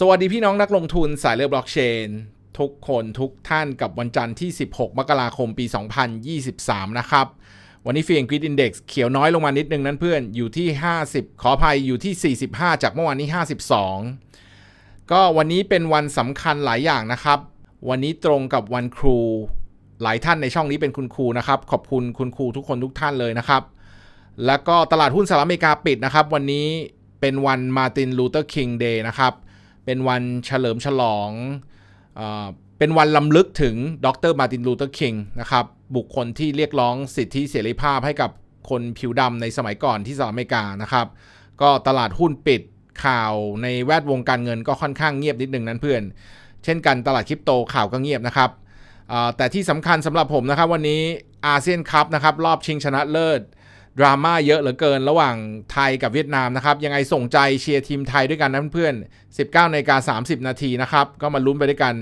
สวัสดีพี่น้องนักลงทุนสายเลือบล็อกเชนทุกคนทุกท่านกับวันจันทร์ที่ 16 มกราคมปี 2023นะครับวันนี้ฟีนกริดอินเด็กซ์เขียวน้อยลงมานิดนึงนั้นเพื่อนอยู่ที่ 50 ขออภัยอยู่ที่ 45 จากเมื่อวานนี้ 52 ก็วันนี้เป็นวันสำคัญหลายอย่างนะครับ วันนี้ตรงกับวันครูหลายท่านในช่องนี้เป็นคุณครูนะครับขอบคุณคุณครูทุกคนทุกท่านเลยนะครับ แล้วก็ตลาดหุ้นสหรัฐอเมริกาปิดนะครับ วันนี้เป็นวันมาร์ตินลูเทอร์คิงเดย์นะครับเป็นวันเฉลิมฉลอง เป็นวันลํำลึกถึงดรมาร์ตินลูเทอร์คิงนะครับ บุคคลที่เรียกร้องสิทธิเสรีภาพให้กับคนผิวดำในสมัยก่อนที่สหรัฐอเมริกานะครับ ก็ตลาดหุ้นปิดข่าวในแวดวงการเงินก็ค่อนข้างเงียบนิดนึงนั้นเพื่อน เช่นกันตลาดคริปโตข่าวก็เงียบนะครับแต่ที่สำคัญสำหรับผมนะครับวันนี้อาเซียนคัพนะครับรอบชิงชนะเลิศดราม่าเยอะเหลือเกินระหว่างไทยกับเวียดนามนะครับ ยังไงส่งใจเชียร์ทีมไทยด้วยกันนะเพื่อนๆ19นาฬิกา30 นาทีนะครับ ก็มาลุ้นไปด้วยกัน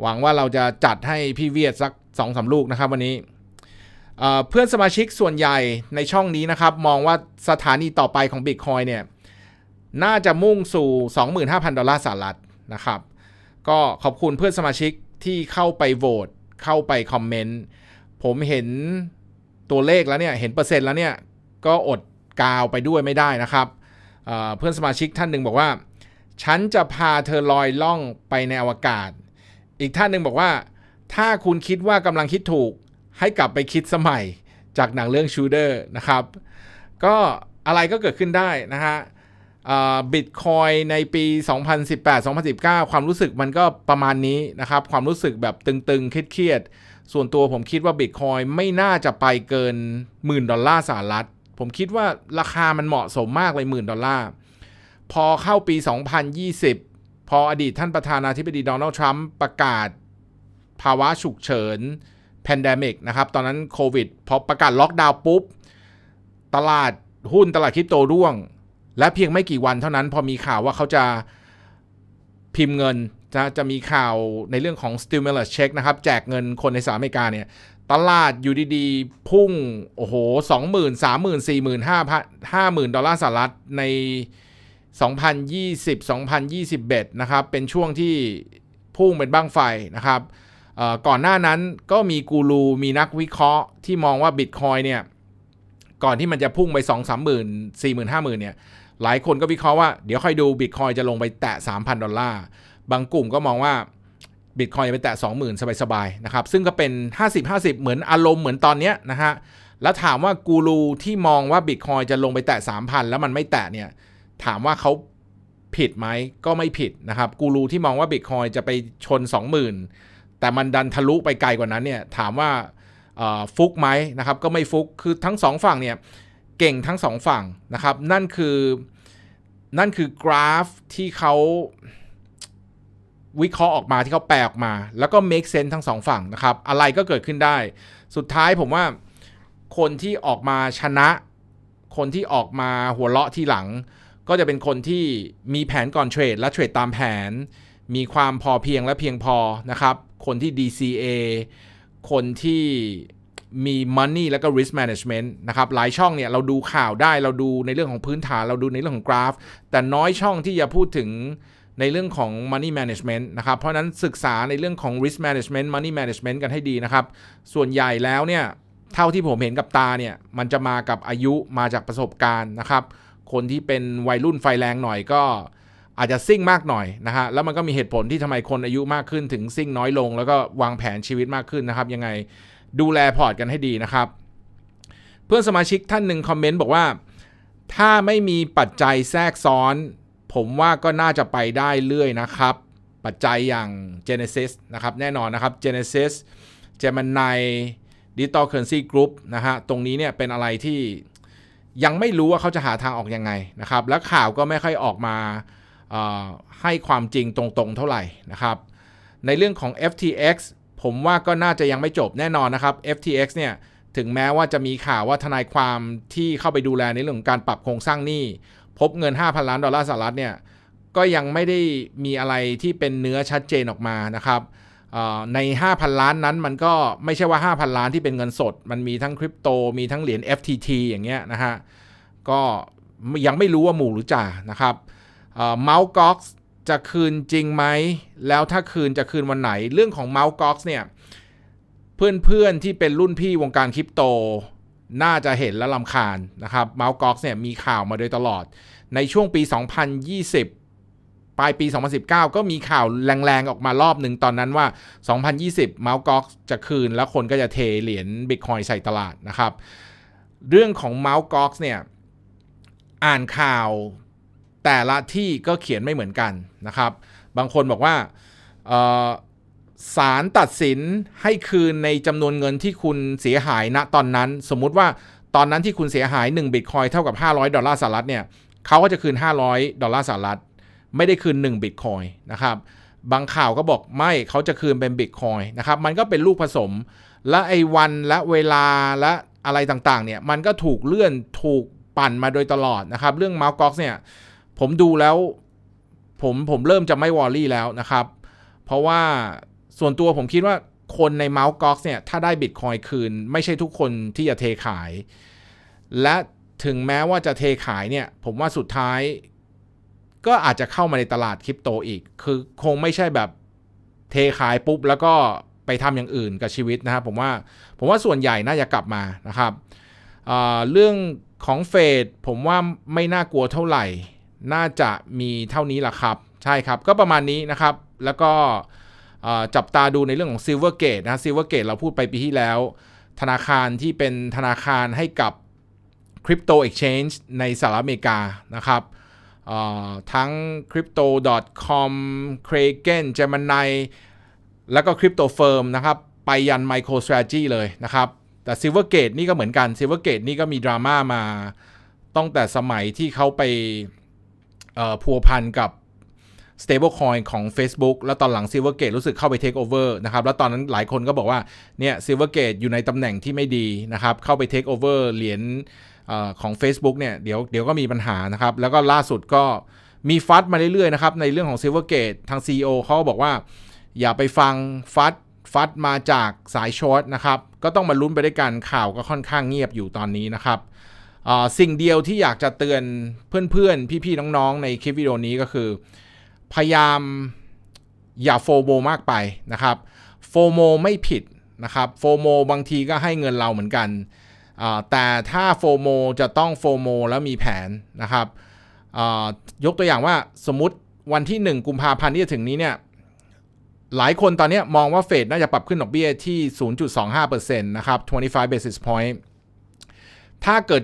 หวังว่าเราจะจัดให้พี่เวียดสัก 2-3สลูกนะครับวันนี้ เพื่อนสมาชิกส่วนใหญ่ในช่องนี้นะครับ มองว่าสถานีต่อไปของ Bitcoin เนี่ย น่าจะมุ่งสู่ 25,000 ดอลลาร์สหรัฐนะครับก็ขอบคุณเพื่อนสมาชิกที่เข้าไปโหวตเข้าไปคอมเมนต์ผมเห็นตัวเลขแล้วเนี่ยเห็นเปอร์เซ็นต์แล้วเนี่ยก็อดกาวไปด้วยไม่ได้นะครับเเพื่อนสมาชิกท่านหนึ่งบอกว่าฉันจะพาเธอลอยล่องไปในอวกาศ อีกท่านหนึ่งบอกว่า ถ้าคุณคิดว่ากำลังคิดถูกให้กลับไปคิดสมัยจากหนังเรื่องชูเดอร์นะครับก็อะไรก็เกิดขึ้นได้นะฮะบิตคอยในปี 2018-2019 ความรู้สึกมันก็ประมาณนี้นะครับความรู้สึกแบบตึงๆ เครียดๆส่วนตัวผมคิดว่าบิตคอยไม่น่าจะไปเกินหมื่นดอลลาร์สหรัฐ ผมคิดว่าราคามันเหมาะสมมากเลยหมื่นดอลลาร์ พอเข้าปี 2020 พออดีตท่านประธานาธิบดีโดนัลด์ทรัมป์ประกาศภาวะฉุกเฉินแพนเด m i กนะครับ ตอนนั้นโควิด พอประกาศล็อกดาวน์ปุ๊บ ตลาดหุ้นตลาดคริปโตร่วง และเพียงไม่กี่วันเท่านั้น พอมีข่าวว่าเขาจะพิมพ์เงินจะจะมีข่าวในเรื่องของ stimulus check นะครับแจกเงินคนในสหรัฐอเมริกาเนี่ยตลาดอยู่ดีๆ พุ่งโอ้โหสองหมื่นสามหมื่นสี่หมื่นห้าพันห้าหมื่นดอลลาร์สหรัฐใน2020 2021นะครับเป็นช่วงที่พุ่งเป็นบ้างไฟนะครับก่อนหน้านั้นก็มีกูรูมีนักวิเคราะห์ที่มองว่าบิตคอยเนี่ยก่อนที่มันจะพุ่งไป2 3 0 0 0 0 4 0 0 0 0 5 0 0 0 0เนี่ยหลายคนก็วิเคราะห์ว่าเดี๋ยวค่อยดูบิตคอยจะลงไปแตะ3,000ดอลลาร์บางกลุ่มก็มองว่าบิตคอยจะไปแตะ20,000สบายๆนะครับซึ่งก็เป็น 50-50 เหมือนอารมณ์เหมือนตอนนี้นะฮะแล้วถามว่ากูรูที่มองว่าบิตคอยจะลงไปแตะ3,000 แล้วมันไม่แตะเนี่ยถามว่าเขาผิดไหมก็ไม่ผิดนะครับกูรูที่มองว่าบิตคอยจะไปชน20,000แต่มันดันทะลุไปไกลกว่านั้นเนี่ยถามว่าฟุกไหมนะครับก็ไม่ฟุกคือทั้ง 2 ฝั่งเนี่ยเก่งทั้ง 2 ฝั่งนะครับนั่นคือนั่นคือกราฟที่เขาวิเคราะห์ออกมาที่เขาแปลออกมา แล้วก็ make sense ทั้งสองฝั่งนะครับอะไรก็เกิดขึ้นได้ สุดท้ายผมว่าคนที่ออกมาชนะ คนที่ออกมาหัวเราะทีหลัง ก็จะเป็นคนที่มีแผนก่อนเทรดและเทรดตามแผน มีความพอเพียงและเพียงพอนะครับคนที่ DCA คนที่มี Money แล้วก็ Risk Management นะครับหลายช่องเนี่ยเราดูข่าวได้เราดูในเรื่องของพื้นฐานเราดูในเรื่องของกราฟ แต่น้อยช่องที่จะพูดถึงในเรื่องของ money management นะครับ เพราะนั้นศึกษาในเรื่องของ risk management money management กันให้ดีนะครับ ส่วนใหญ่แล้วเนี่ยเท่าที่ผมเห็นกับตาเนี่ยมันจะมากับอายุมาจากประสบการณ์นะครับ คนที่เป็นวัยรุ่นไฟแรงหน่อยก็อาจจะซิ่งมากหน่อยนะฮะ แล้วมันก็มีเหตุผลที่ทำไมคนอายุมากขึ้นถึงซิ่งน้อยลง แล้วก็วางแผนชีวิตมากขึ้นนะครับยังไงดูแลพอร์ตกันให้ดีนะครับ เพื่อนสมาชิกท่านหนึ่งคอมเมนต์บอกว่าถ้าไม่มีปัจจัยแทรกซ้อนผมว่าก็น่าจะไปได้เรื่อยนะครับปัจจัยอย่าง Genesis นะครับแน่นอนนะครับ Genesis Gemini Digital Currency Group นะฮะตรงนี้เนี่ยเป็นอะไรที่ยังไม่รู้ว่าเขาจะหาทางออกยังไงนะครับและข่าวก็ไม่ค่อยออกมาให้ความจริงตรงๆเท่าไหร่นะครับในเรื่องของ FTX ผมว่าก็น่าจะยังไม่จบแน่นอนนะครับ FTX เนี่ยถึงแม้ว่าจะมีข่าวว่าทนายความที่เข้าไปดูแลในเรื่องการปรับโครงสร้างหนี้พบเงิน 5,000 ล้าน ดอลลาร์สหรัฐเนี่ย ก็ยังไม่ได้มีอะไรที่เป็นเนื้อชัดเจนออกมานะครับใน 5,000 ล้านนั้น มันก็ไม่ใช่ว่า 5,000 ล้านที่เป็นเงินสด มันมีทั้งคริปโตมีทั้งเหรียญ FTT อย่างเงี้ยนะฮะก็ยังไม่รู้ว่าหมู่หรือจ่านะครับเมาส์ก็อกจะคืนจริงไหมแล้วถ้าคืนจะคืนวันไหนเรื่องของเมาส์ก็อกเนี่ยเพื่อนๆที่เป็นรุ่นพี่วงการคริปโตน่าจะเห็นและลำคาญนะครับเมาส์กอกเนี่ยมีข่าวมาโดยตลอดในช่วงปี 2020 ปลายปี 2019 ก็มีข่าวแรงๆ ออกมารอบหนึ่งตอนนั้นว่า 2020เมาส์กอกจะคืนแล้วคนก็จะเทเหรียญบิตคอยใส่ตลาดนะครับ เรื่องของเมาส์กอกเนี่ยอ่านข่าวแต่ละที่ก็เขียนไม่เหมือนกันนะครับบางคนบอกว่าศาลตัดสินให้คืนในจำนวนเงินที่คุณเสียหายณตอนนั้นสมมุติว่าตอนนั้นที่คุณเสียหาย 1 บิตคอยเท่ากับ 500ดอลลาร์สหรัฐเนี่ยเขาก็จะคืน 500ดอลลาร์สหรัฐไม่ได้คืน 1 บิตคอยนะครับบางข่าวก็บอกไม่เขาจะคืนเป็นบิตคอยนะครับมันก็เป็น ลูกผสมและไอ้วัน และเวลาและอะไรต่างๆ เนี่ยมันก็ถูกเลื่อนถูกปั่นมาโดยตลอดนะครับ เรื่องมาร์กอกเนี่ยผมดูแล้วผมผมเริ่มจะไม่วอรี่แล้วนะครับเพราะว่าส่วนตัวผมคิดว่าคนในเมาส์ก็อกเนี่ยถ้าได้บิตคอยคืน ไม่ใช่ทุกคนที่จะเทขาย และถึงแม้ว่าจะเทขายเนี่ยผมว่าสุดท้ายก็อาจจะเข้ามาในตลาดคริปโตอีก คือคงไม่ใช่แบบเทขายปุ๊บ แล้วก็ไปทำอย่างอื่นกับชีวิตนะครับผมว่าผมว่าส่วนใหญ่น่าจะกลับมานะครับเเรื่องของเฟดผมว่าไม่น่ากลัวเท่าไหร่ น่าจะมีเท่านี้แหละครับ ใช่ครับก็ประมาณนี้นะครับแล้วก็จับตาดูในเรื่องของ Silvergate นะ Silvergate เราพูดไปปีที่แล้ว ธนาคารที่เป็นธนาคารให้กับ Crypto Exchange ในสหรัฐอเมริกา นะครับทั้ง Crypto.com Kraken Gemini แล้วก็ Crypto Firm นะครับ ไปยัน MicroStrategy เลยนะครับ แต่ Silvergate นี่ก็เหมือนกัน Silvergate นี่ก็มีดราม่ามาตั้งแต่สมัยที่เขาไปผัวพันกับ stablecoin ของ Facebook แล้วตอนหลัง Silvergate รู้สึกเข้าไป take over นะครับ แล้วตอนนั้นหลายคนก็บอกว่าเนี่ย Silvergate อยู่ในตำแหน่งที่ไม่ดีนะครับ เข้าไป take over เหรียญของ Facebook เนี่ยเดี๋ยวเดี๋ยวก็มีปัญหานะครับ แล้วก็ล่าสุดก็มีฟัดมาเรื่อยๆนะครับในเรื่องของ Silvergate ทาง CEO เขาบอกว่า อย่าไปฟังฟัดฟัดมาจากสายช็อตนะครับ ก็ต้องมาลุ้นไปด้วยกันข่าวก็ค่อนข้างเงียบอยู่ตอนนี้นะครับสิ่งเดียวที่อยากจะเตือนเพื่อนๆพี่ๆน้องๆในคลิปวิดีโอนี้ก็คือพยายามอย่าโฟโมมากไปนะครับโฟโมไม่ผิดนะครับโฟโมบางทีก็ให้เงินเราเหมือนกันแต่ถ้าโฟโมจะต้องโฟโมแล้วมีแผนนะครับยกตัวอย่างว่าสมมติวันที่ 1 กุมภาพันธ์ที่จะถึงนี้เนี่ยหลายคนตอนนี้มองว่าเฟดน่าจะปรับขึ้นดอกเบี้ยที่ 0.25%นะครับ 25 basis point ถ้าเกิด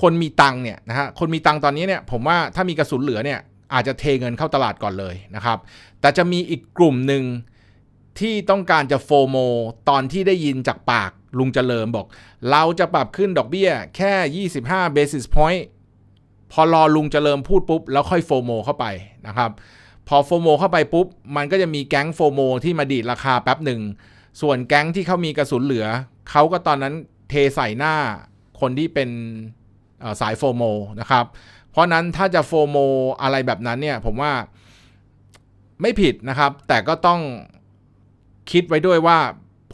คนมีตังเนี่ยนะฮะคนมีตังตอนนี้เนี่ยผมว่าถ้ามีกระสุนเหลือเนี่ยอาจจะเทเงินเข้าตลาดก่อนเลยนะครับ แต่จะมีอีกกลุ่มหนึ่งที่ต้องการจะโฟโมตอนที่ได้ยินจากปาก ลุงเจริญบอก เราจะปรับขึ้นดอกเบี้ยแค่ 25 basis point พอรอลุงเจริญพูดปุ๊บแล้วค่อยโฟโมเข้าไปนะครับ พอโฟโมเข้าไปปุ๊บ มันก็จะมีแก๊งโฟโมที่มาดีดราคาแป๊บหนึ่ง ส่วนแก๊งที่เขามีกระสุนเหลือเขาก็ตอนนั้นเทใส่หน้าคนที่เป็นสายโฟโมนะครับเพราะนั้นถ้าจะโฟโมอะไรแบบนั้นเนี่ยผมว่าไม่ผิดนะครับ แต่ก็ต้องคิดไว้ด้วยว่า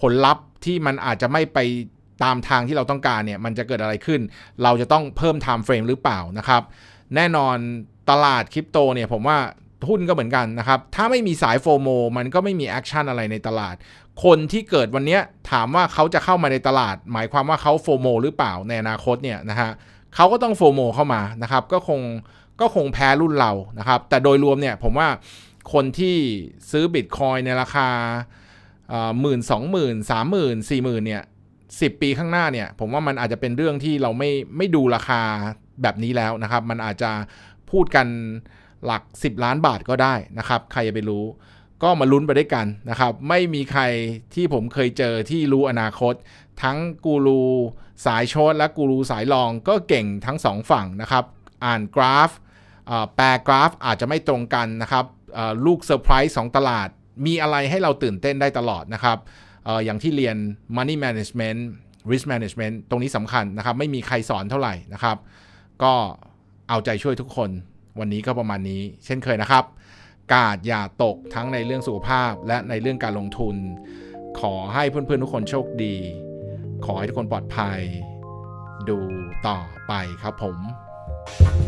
ผลลัพธ์ที่มันอาจจะไม่ไปตามทางที่เราต้องการเนี่ย มันจะเกิดอะไรขึ้น เราจะต้องเพิ่มไทม์เฟรมหรือเปล่านะครับ แน่นอนตลาดคริปโตเนี่ย ผมว่า หุ้นก็เหมือนกันนะครับถ้าไม่มีสายโฟโมมันก็ไม่มีแอคชั่นอะไรในตลาด คนที่เกิดวันนี้ถามว่าเขาจะเข้ามาในตลาด หมายความว่าเขาโฟโมหรือเปล่าในอนาคตเนี่ยนะฮะเขาก็ต้องโฟโมเข้ามานะครับก็คงก็คงแพ้รุ่นเรานะครับแต่โดยรวมเนี่ยผมว่าคนที่ซื้อบิตคอยในราคาหมื่นสองหมื่นสามหมื่นสี่หมื่นเนี่ยสิปีข้างหน้าเนี่ยผมว่ามันอาจจะเป็นเรื่องที่เราไม่ไม่ดูราคาแบบนี้แล้วนะครับมันอาจจะพูดกันหลัก 10 ล้านบาทก็ได้นะครับใครจะไปรู้ก็มาลุ้นไปด้วยกันนะครับ ไม่มีใครที่ผมเคยเจอที่รู้อนาคต ทั้งกูรูสายชดและกูรูสายลองก็เก่งทั้งสองฝั่งนะครับ อ่านกราฟแปลกราฟอาจจะไม่ตรงกันนะครับลูกเซอร์ไพรส์สองตลาดมีอะไรให้เราตื่นเต้นได้ตลอดนะครับออย่างที่เรียน Money Management Risk Management ตรงนี้สำคัญนะครับ ไม่มีใครสอนเท่าไหร่นะครับ ก็เอาใจช่วยทุกคน วันนี้ก็ประมาณนี้เช่นเคยนะครับกาดอย่าตกทั้งในเรื่องสุขภาพและในเรื่องการลงทุน ขอให้เพื่อนๆทุกคนโชคดี ขอให้ทุกคนปลอดภัย ดูต่อไปครับผม thank you